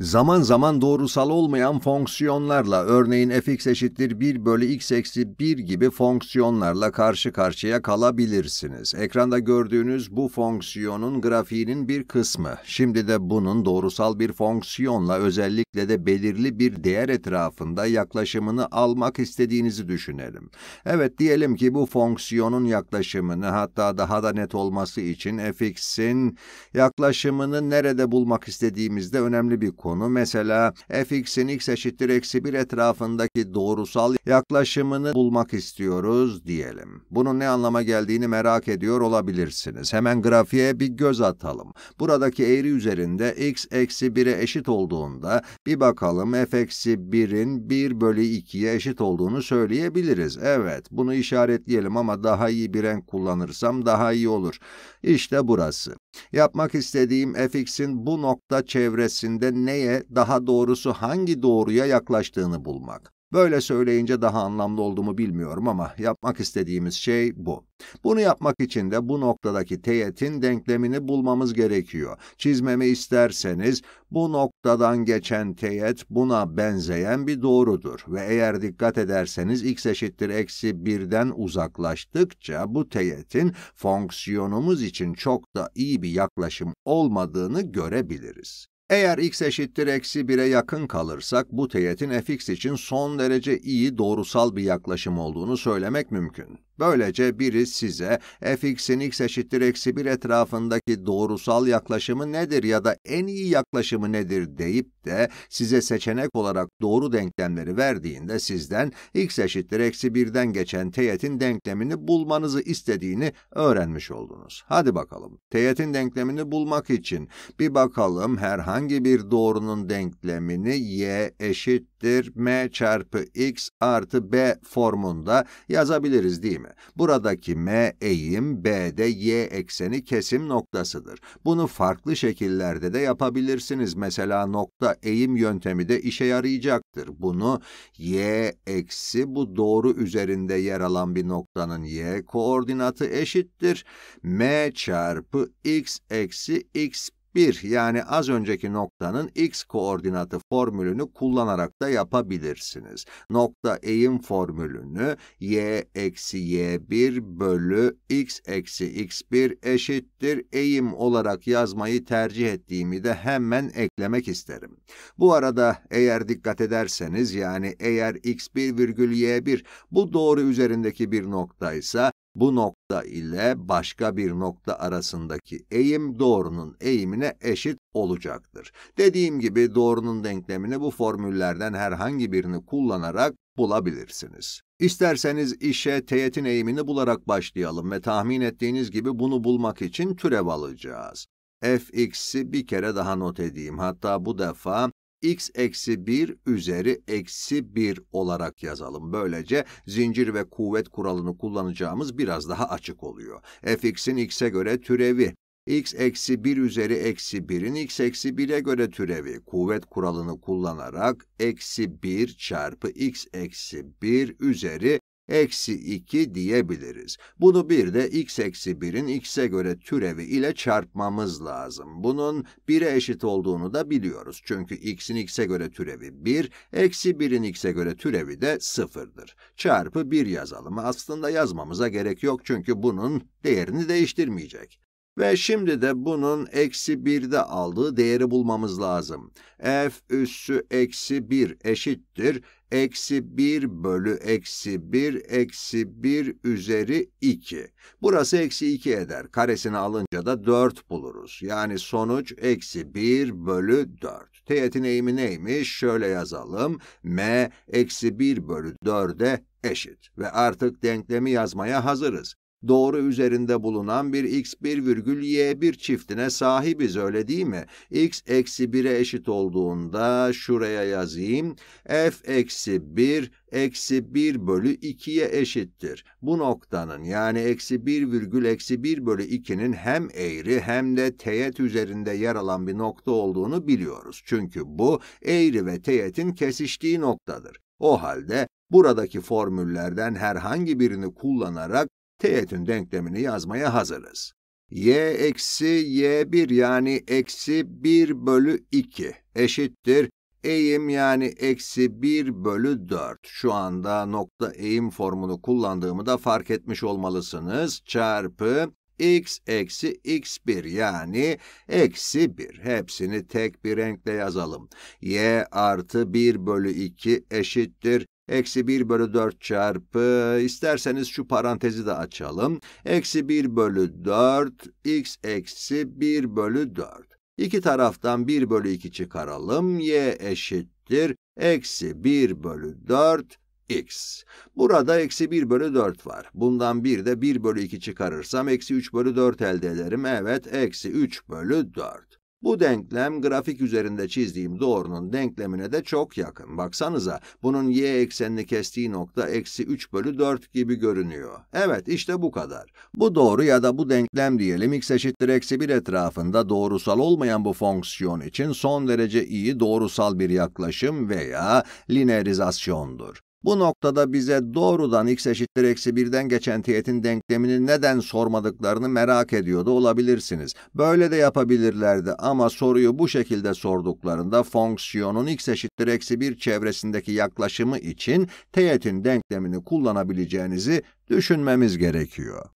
zaman zaman doğrusal olmayan fonksiyonlarla örneğin fx eşittir 1 bölü x eksi 1 gibi fonksiyonlarla karşı karşıya kalabilirsiniz. Ekranda gördüğünüz bu fonksiyonun grafiğinin bir kısmı. Şimdi de bunun doğrusal bir fonksiyonla özellikle de belirli bir değer etrafında yaklaşımını almak istediğinizi düşünelim. Evet diyelim ki bu fonksiyonun yaklaşımını hatta daha da net olması için fx'in yaklaşımını nerede bulmak istediğimizde önemli bir Konu mesela fx'in x eşittir eksi 1 etrafındaki doğrusal yaklaşımını bulmak istiyoruz diyelim. Bunun ne anlama geldiğini merak ediyor olabilirsiniz. Hemen grafiğe bir göz atalım. Buradaki eğri üzerinde x eksi 1'e eşit olduğunda bir bakalım f eksi 1'in 1 bölü 2'ye eşit olduğunu söyleyebiliriz. Evet bunu işaretleyelim ama daha iyi bir renk kullanırsam daha iyi olur. İşte burası. Yapmak istediğim fx'in bu nokta çevresinde neye, daha doğrusu hangi doğruya yaklaştığını bulmak. Böyle söyleyince daha anlamlı olduğumu bilmiyorum ama yapmak istediğimiz şey bu. Bunu yapmak için de bu noktadaki teğetin denklemini bulmamız gerekiyor. Çizmemi isterseniz bu noktadan geçen teğet buna benzeyen bir doğrudur ve eğer dikkat ederseniz x eşittir eksi 1'den uzaklaştıkça bu teğetin fonksiyonumuz için çok da iyi bir yaklaşım olmadığını görebiliriz. Eğer x eşittir eksi 1'e yakın kalırsak bu teğetin fx için son derece iyi doğrusal bir yaklaşım olduğunu söylemek mümkün. Böylece biri size e, fx'in x eşittir eksi 1 etrafındaki doğrusal yaklaşımı nedir ya da en iyi yaklaşımı nedir deyip de size seçenek olarak doğru denklemleri verdiğinde sizden x eşittir eksi 1'den geçen teğetin denklemini bulmanızı istediğini öğrenmiş oldunuz. Hadi bakalım teğetin denklemini bulmak için bir bakalım herhangi bir doğrunun denklemini y eşittir m çarpı x artı b formunda yazabiliriz değil mi? kesimi. Buradaki M eğim, B'de Y ekseni kesim noktasıdır. Bunu farklı şekillerde de yapabilirsiniz. Mesela nokta eğim yöntemi de işe yarayacaktır. Bunu Y eksi bu doğru üzerinde yer alan bir noktanın Y koordinatı eşittir. M çarpı X eksi X 1 yani az önceki noktanın x koordinatı formülünü kullanarak da yapabilirsiniz. Nokta eğim formülünü y eksi y1 bölü x eksi x1 eşittir eğim olarak yazmayı tercih ettiğimi de hemen eklemek isterim. Bu arada eğer dikkat ederseniz yani eğer x1 virgül y1 bu doğru üzerindeki bir noktaysa bu nokta ile başka bir nokta arasındaki eğim doğrunun eğimine eşit olacaktır. Dediğim gibi doğrunun denklemini bu formüllerden herhangi birini kullanarak bulabilirsiniz. İsterseniz işe teğetin eğimini bularak başlayalım ve tahmin ettiğiniz gibi bunu bulmak için türev alacağız. fx'i bir kere daha not edeyim. Hatta bu defa x eksi 1 üzeri eksi 1 olarak yazalım. Böylece zincir ve kuvvet kuralını kullanacağımız biraz daha açık oluyor. fx'in x'e göre türevi, x eksi 1 üzeri eksi 1'in x eksi 1'e göre türevi kuvvet kuralını kullanarak eksi 1 çarpı x eksi 1 üzeri eksi 2 diyebiliriz. Bunu bir de x eksi 1'in x'e göre türevi ile çarpmamız lazım. Bunun 1'e eşit olduğunu da biliyoruz. Çünkü x'in x'e göre türevi 1, eksi 1'in x'e göre türevi de 0'dır. Çarpı 1 yazalım. Aslında yazmamıza gerek yok çünkü bunun değerini değiştirmeyecek. Ve şimdi de bunun eksi 1'de aldığı değeri bulmamız lazım. f üssü eksi 1 eşittir. Eksi 1 bölü eksi 1 eksi 1 üzeri 2. Burası eksi 2 eder. Karesini alınca da 4 buluruz. Yani sonuç eksi 1 bölü 4. Teğetin eğimi neymiş? Şöyle yazalım. m eksi 1 bölü 4'e eşit. Ve artık denklemi yazmaya hazırız doğru üzerinde bulunan bir x virgül y 1) çiftine sahibiz öyle değil mi? x eksi 1'e eşit olduğunda şuraya yazayım. f eksi 1 eksi 1 bölü 2'ye eşittir. Bu noktanın yani eksi 1 virgül eksi 1 bölü 2'nin hem eğri hem de teğet üzerinde yer alan bir nokta olduğunu biliyoruz. Çünkü bu eğri ve teğetin kesiştiği noktadır. O halde buradaki formüllerden herhangi birini kullanarak teğetin denklemini yazmaya hazırız. y eksi y1 yani eksi 1 bölü 2 eşittir eğim yani eksi 1 bölü 4. Şu anda nokta eğim formunu kullandığımı da fark etmiş olmalısınız. Çarpı x eksi x1 yani eksi 1. Hepsini tek bir renkle yazalım. y artı 1 bölü 2 eşittir Eksi 1 bölü 4 çarpı, isterseniz şu parantezi de açalım. Eksi 1 bölü 4, x eksi 1 bölü 4. İki taraftan 1 bölü 2 çıkaralım. y eşittir. Eksi 1 bölü 4, x. Burada eksi 1 bölü 4 var. Bundan bir de 1 bölü 2 çıkarırsam eksi 3 bölü 4 elde ederim. Evet, eksi 3 bölü 4. Bu denklem grafik üzerinde çizdiğim doğrunun denklemine de çok yakın. Baksanıza bunun y eksenini kestiği nokta eksi 3 bölü 4 gibi görünüyor. Evet işte bu kadar. Bu doğru ya da bu denklem diyelim x eşittir eksi 1 etrafında doğrusal olmayan bu fonksiyon için son derece iyi doğrusal bir yaklaşım veya linearizasyondur. Bu noktada bize doğrudan x eşittir eksi 1'den geçen teğetin denklemini neden sormadıklarını merak ediyordu olabilirsiniz. Böyle de yapabilirlerdi ama soruyu bu şekilde sorduklarında fonksiyonun x eşittir eksi 1 çevresindeki yaklaşımı için teğetin denklemini kullanabileceğinizi düşünmemiz gerekiyor.